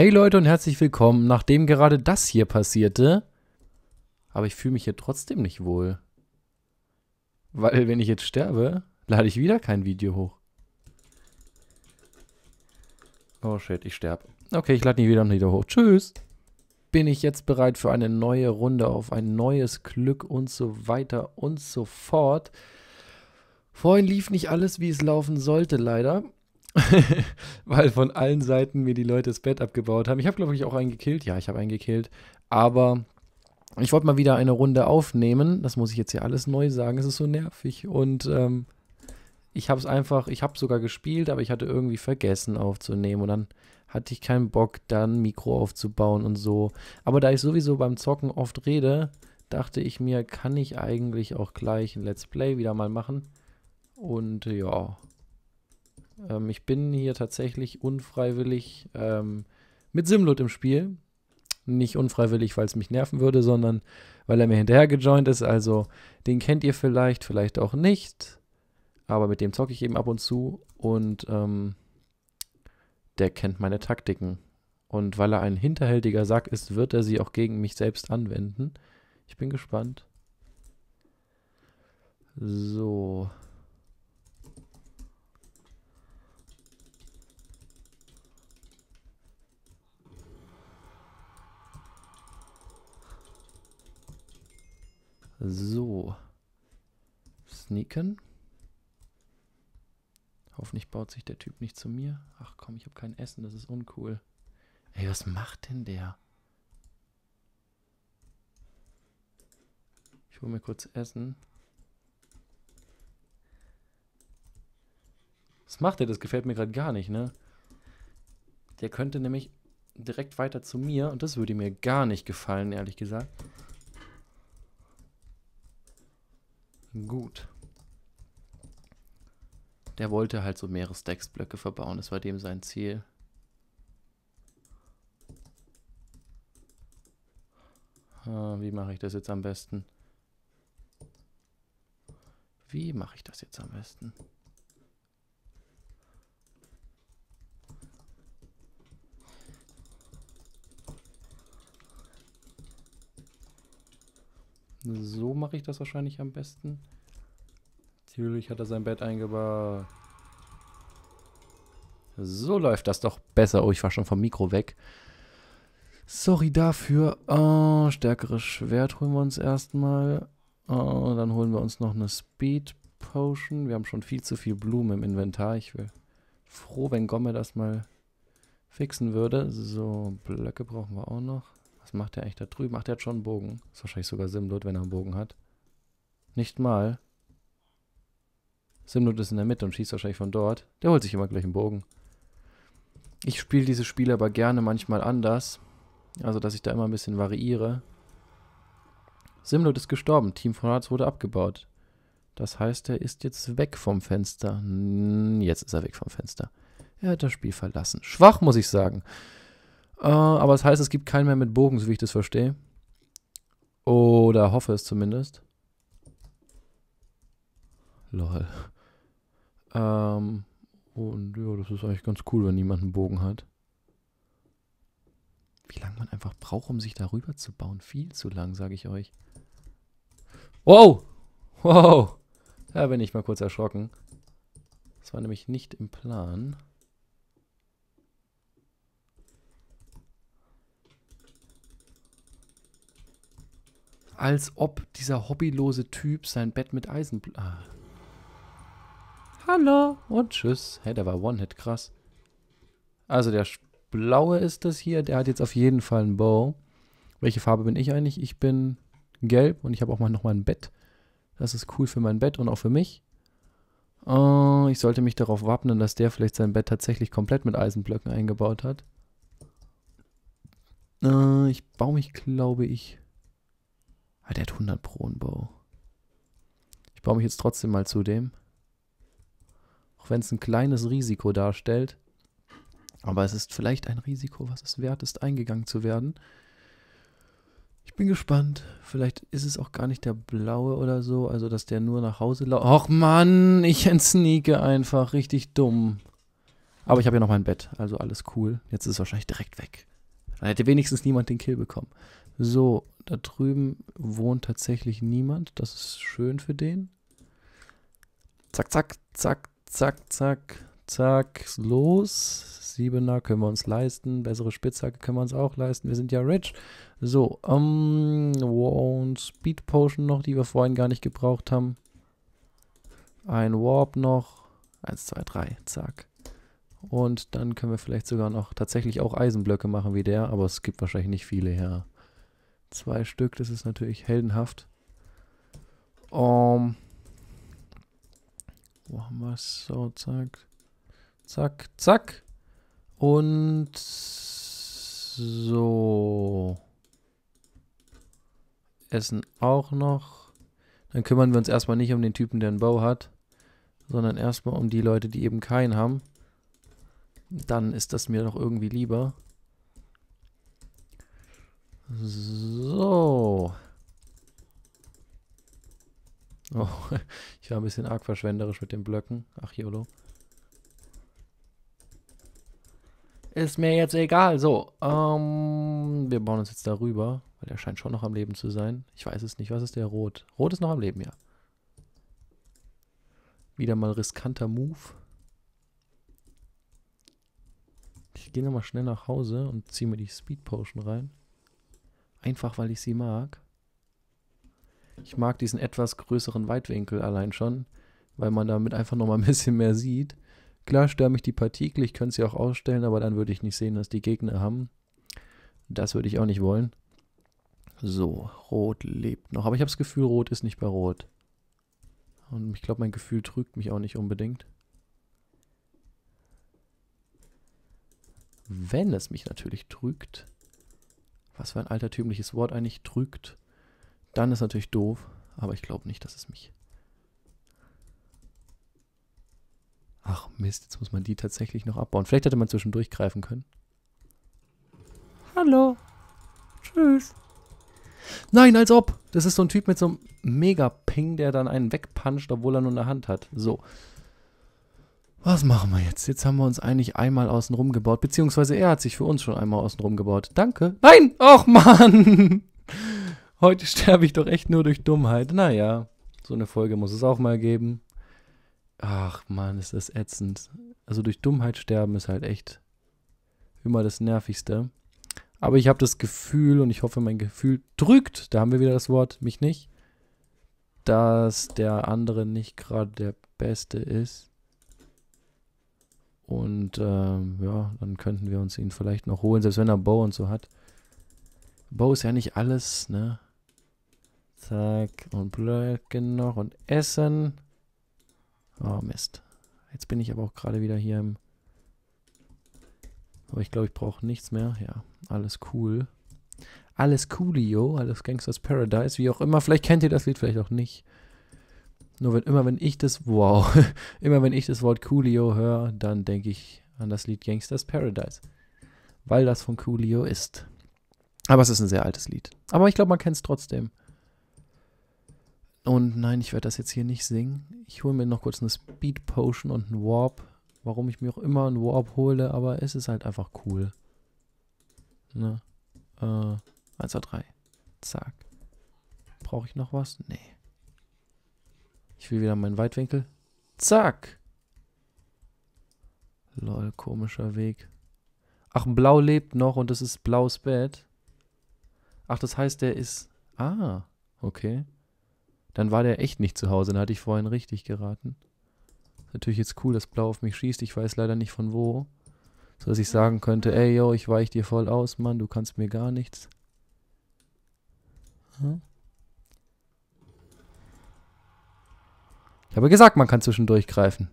Hey Leute und herzlich willkommen, nachdem gerade das hier passierte. Aber ich fühle mich hier trotzdem nicht wohl. Weil wenn ich jetzt sterbe, lade ich wieder kein Video hoch. Oh shit, ich sterbe. Okay, ich lade nie wieder ein Video hoch. Tschüss. Bin ich jetzt bereit für eine neue Runde auf ein neues Glück und so weiter und so fort. Vorhin lief nicht alles, wie es laufen sollte, leider. weil von allen Seiten mir die Leute das Bett abgebaut haben. Ich habe, glaube ich, auch einen gekillt. Ja, ich habe einen gekillt. Aber ich wollte mal wieder eine Runde aufnehmen. Das muss ich jetzt hier alles neu sagen. Es ist so nervig. Und ähm, ich habe es einfach, ich habe sogar gespielt, aber ich hatte irgendwie vergessen aufzunehmen. Und dann hatte ich keinen Bock, dann Mikro aufzubauen und so. Aber da ich sowieso beim Zocken oft rede, dachte ich mir, kann ich eigentlich auch gleich ein Let's Play wieder mal machen. Und ja, ähm, ich bin hier tatsächlich unfreiwillig ähm, mit Simlut im Spiel. Nicht unfreiwillig, weil es mich nerven würde, sondern weil er mir hinterher gejoint ist. Also den kennt ihr vielleicht, vielleicht auch nicht. Aber mit dem zocke ich eben ab und zu und ähm, der kennt meine Taktiken. Und weil er ein hinterhältiger Sack ist, wird er sie auch gegen mich selbst anwenden. Ich bin gespannt. So. So. Sneaken. Hoffentlich baut sich der Typ nicht zu mir. Ach komm, ich habe kein Essen, das ist uncool. Ey, was macht denn der? Ich hole mir kurz Essen. Was macht der? Das gefällt mir gerade gar nicht, ne? Der könnte nämlich direkt weiter zu mir und das würde mir gar nicht gefallen, ehrlich gesagt. Gut. Der wollte halt so mehrere Stacks-Blöcke verbauen. Das war dem sein Ziel. Ah, wie mache ich das jetzt am besten? Wie mache ich das jetzt am besten? So mache ich das wahrscheinlich am besten. Natürlich hat er sein Bett eingebaut. So läuft das doch besser. Oh, ich war schon vom Mikro weg. Sorry dafür. Oh, stärkeres Schwert holen wir uns erstmal. Oh, dann holen wir uns noch eine Speed Potion. Wir haben schon viel zu viel Blumen im Inventar. Ich wäre froh, wenn Gomme das mal fixen würde. So, Blöcke brauchen wir auch noch. Was macht der eigentlich da drüben? Macht der schon einen Bogen? Ist wahrscheinlich sogar Simlot, wenn er einen Bogen hat. Nicht mal. Simlot ist in der Mitte und schießt wahrscheinlich von dort. Der holt sich immer gleich einen Bogen. Ich spiele diese Spiele aber gerne manchmal anders. Also, dass ich da immer ein bisschen variiere. Simlot ist gestorben. Team von Harz wurde abgebaut. Das heißt, er ist jetzt weg vom Fenster. Jetzt ist er weg vom Fenster. Er hat das Spiel verlassen. Schwach, muss ich sagen. Äh, aber es das heißt, es gibt keinen mehr mit Bogen, so wie ich das verstehe. Oder hoffe es zumindest. Lol. Ähm, und ja, das ist eigentlich ganz cool, wenn niemand einen Bogen hat. Wie lange man einfach braucht, um sich darüber zu bauen. Viel zu lang, sage ich euch. Wow! Wow! Da bin ich mal kurz erschrocken. Das war nämlich nicht im Plan. als ob dieser hobbylose Typ sein Bett mit Eisen... Ah. Hallo und tschüss. Hey, der war One-Hit, krass. Also der blaue ist das hier, der hat jetzt auf jeden Fall einen Bow. Welche Farbe bin ich eigentlich? Ich bin gelb und ich habe auch mal nochmal ein Bett. Das ist cool für mein Bett und auch für mich. Uh, ich sollte mich darauf wappnen, dass der vielleicht sein Bett tatsächlich komplett mit Eisenblöcken eingebaut hat. Uh, ich baue mich, glaube ich, aber ah, der hat 100 Pro einen Bow. Ich baue mich jetzt trotzdem mal zu dem. Auch wenn es ein kleines Risiko darstellt. Aber es ist vielleicht ein Risiko, was es wert ist, eingegangen zu werden. Ich bin gespannt. Vielleicht ist es auch gar nicht der blaue oder so. Also, dass der nur nach Hause lauft. Och Mann, ich entsneake einfach. Richtig dumm. Aber ich habe ja noch mein Bett. Also alles cool. Jetzt ist es wahrscheinlich direkt weg. Dann hätte wenigstens niemand den Kill bekommen. So, da drüben wohnt tatsächlich niemand. Das ist schön für den. Zack, zack, zack, zack, zack, zack. Los. Siebener können wir uns leisten. Bessere Spitzhacke können wir uns auch leisten. Wir sind ja rich. So, ähm, um, Speed Potion noch, die wir vorhin gar nicht gebraucht haben. Ein Warp noch. Eins, zwei, drei, zack. Und dann können wir vielleicht sogar noch tatsächlich auch Eisenblöcke machen wie der, aber es gibt wahrscheinlich nicht viele, ja. Zwei Stück, das ist natürlich heldenhaft. Um, ähm, wo haben wir es? So, zack. Zack, zack. Und so. Essen auch noch. Dann kümmern wir uns erstmal nicht um den Typen, der einen Bau hat, sondern erstmal um die Leute, die eben keinen haben dann ist das mir doch irgendwie lieber. So. Oh, ich war ein bisschen arg verschwenderisch mit den Blöcken. Ach, YOLO. Ist mir jetzt egal. So, ähm, wir bauen uns jetzt darüber, weil der scheint schon noch am Leben zu sein. Ich weiß es nicht. Was ist der Rot? Rot ist noch am Leben, ja. Wieder mal riskanter Move. Ich gehe nochmal schnell nach Hause und ziehe mir die Speed Potion rein. Einfach, weil ich sie mag. Ich mag diesen etwas größeren Weitwinkel allein schon, weil man damit einfach nochmal ein bisschen mehr sieht. Klar stören mich die Partikel, ich könnte sie auch ausstellen, aber dann würde ich nicht sehen, dass die Gegner haben. Das würde ich auch nicht wollen. So, Rot lebt noch. Aber ich habe das Gefühl, Rot ist nicht bei Rot. Und ich glaube, mein Gefühl trügt mich auch nicht unbedingt. wenn es mich natürlich trügt, was für ein altertümliches Wort eigentlich trügt, dann ist natürlich doof, aber ich glaube nicht, dass es mich. Ach Mist, jetzt muss man die tatsächlich noch abbauen. Vielleicht hätte man zwischendurch greifen können. Hallo. Tschüss. Nein, als ob. Das ist so ein Typ mit so einem Mega-Ping, der dann einen wegpuncht, obwohl er nur eine Hand hat. So was machen wir jetzt? Jetzt haben wir uns eigentlich einmal außen rum gebaut, beziehungsweise er hat sich für uns schon einmal außen rum gebaut. Danke. Nein! Och Mann! Heute sterbe ich doch echt nur durch Dummheit. Naja, so eine Folge muss es auch mal geben. Ach Mann, ist das ätzend. Also durch Dummheit sterben ist halt echt immer das Nervigste. Aber ich habe das Gefühl und ich hoffe, mein Gefühl drückt, da haben wir wieder das Wort, mich nicht, dass der andere nicht gerade der Beste ist. Und ähm, ja, dann könnten wir uns ihn vielleicht noch holen, selbst wenn er Bow und so hat. Bow ist ja nicht alles, ne? Zack, und Blöcke noch und Essen. Oh, Mist. Jetzt bin ich aber auch gerade wieder hier im... Aber ich glaube, ich brauche nichts mehr. Ja, alles cool. Alles coolio, alles Gangsters Paradise, wie auch immer. Vielleicht kennt ihr das Lied, vielleicht auch nicht. Nur wenn immer wenn ich das, wow, immer wenn ich das Wort Coolio höre, dann denke ich an das Lied Gangsters Paradise. Weil das von Coolio ist. Aber es ist ein sehr altes Lied. Aber ich glaube, man kennt es trotzdem. Und nein, ich werde das jetzt hier nicht singen. Ich hole mir noch kurz eine Speed Potion und einen Warp. Warum ich mir auch immer einen Warp hole, aber es ist halt einfach cool. Ne? Äh, 1, 2, 3. Zack. Brauche ich noch was? Nee will wieder meinen Weitwinkel. Zack. Lol, komischer Weg. Ach, ein Blau lebt noch und das ist blaues Bett. Ach, das heißt, der ist... Ah, okay. Dann war der echt nicht zu Hause, dann hatte ich vorhin richtig geraten. Ist natürlich jetzt cool, dass Blau auf mich schießt. Ich weiß leider nicht von wo. So dass ich sagen könnte, ey, yo, ich weich dir voll aus, Mann, du kannst mir gar nichts. Hm? habe gesagt, man kann zwischendurch greifen.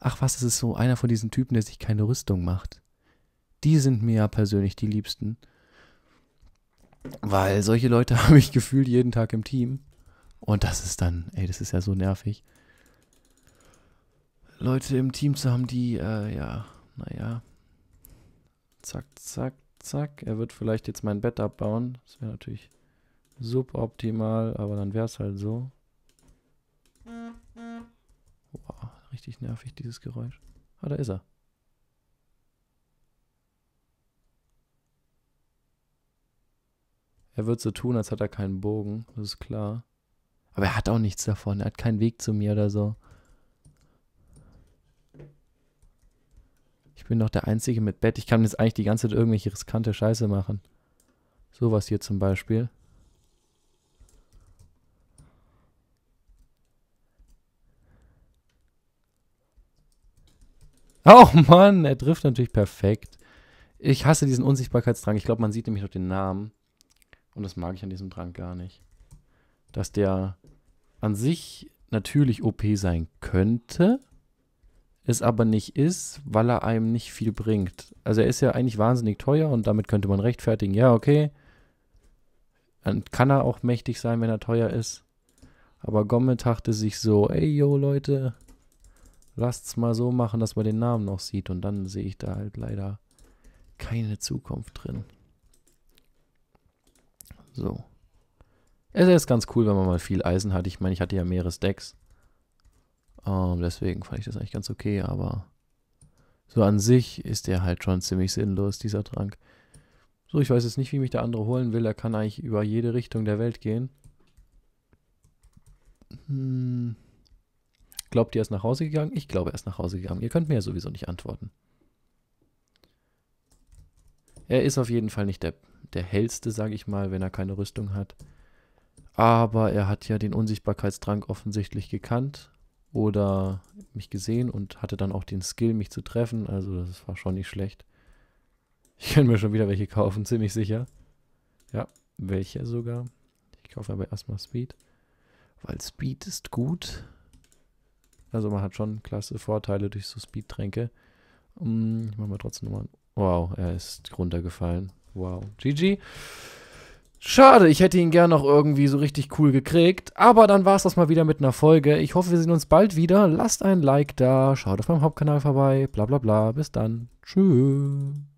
Ach was, es ist so einer von diesen Typen, der sich keine Rüstung macht. Die sind mir ja persönlich die liebsten. Weil solche Leute habe ich gefühlt jeden Tag im Team. Und das ist dann, ey, das ist ja so nervig. Leute im Team zu haben, die, äh, ja, naja. Zack, zack, zack. Er wird vielleicht jetzt mein Bett abbauen. Das wäre natürlich suboptimal, aber dann wäre es halt so. Mhm. Boah, richtig nervig dieses Geräusch. Ah, da ist er. Er wird so tun, als hat er keinen Bogen, das ist klar. Aber er hat auch nichts davon, er hat keinen Weg zu mir oder so. Ich bin doch der Einzige mit Bett. Ich kann jetzt eigentlich die ganze Zeit irgendwelche riskante Scheiße machen. Sowas hier zum Beispiel. Oh Mann, er trifft natürlich perfekt. Ich hasse diesen Unsichtbarkeitsdrang. Ich glaube, man sieht nämlich noch den Namen. Und das mag ich an diesem Drang gar nicht. Dass der an sich natürlich OP sein könnte, es aber nicht ist, weil er einem nicht viel bringt. Also er ist ja eigentlich wahnsinnig teuer und damit könnte man rechtfertigen, ja, okay. Dann kann er auch mächtig sein, wenn er teuer ist. Aber Gomme dachte sich so, ey, yo, Leute, Lasst's mal so machen, dass man den Namen noch sieht und dann sehe ich da halt leider keine Zukunft drin. So. Es ist ganz cool, wenn man mal viel Eisen hat. Ich meine, ich hatte ja mehrere Stacks. Um, ähm, deswegen fand ich das eigentlich ganz okay, aber so an sich ist der halt schon ziemlich sinnlos, dieser Trank. So, ich weiß jetzt nicht, wie mich der andere holen will. Er kann eigentlich über jede Richtung der Welt gehen. Hm. Glaubt ihr, er ist nach Hause gegangen? Ich glaube, er ist nach Hause gegangen. Ihr könnt mir ja sowieso nicht antworten. Er ist auf jeden Fall nicht der, der hellste, sage ich mal, wenn er keine Rüstung hat. Aber er hat ja den Unsichtbarkeitstrank offensichtlich gekannt oder mich gesehen und hatte dann auch den Skill, mich zu treffen. Also das war schon nicht schlecht. Ich kann mir schon wieder welche kaufen, ziemlich sicher. Ja, welche sogar. Ich kaufe aber erstmal Speed, weil Speed ist gut. Also man hat schon klasse Vorteile durch so Speedtränke. Hm, ich mache mal trotzdem nochmal. Wow, er ist runtergefallen. Wow. GG. Schade, ich hätte ihn gern noch irgendwie so richtig cool gekriegt. Aber dann war es das mal wieder mit einer Folge. Ich hoffe, wir sehen uns bald wieder. Lasst ein Like da, schaut auf meinem Hauptkanal vorbei, bla bla bla. Bis dann. Tschüss.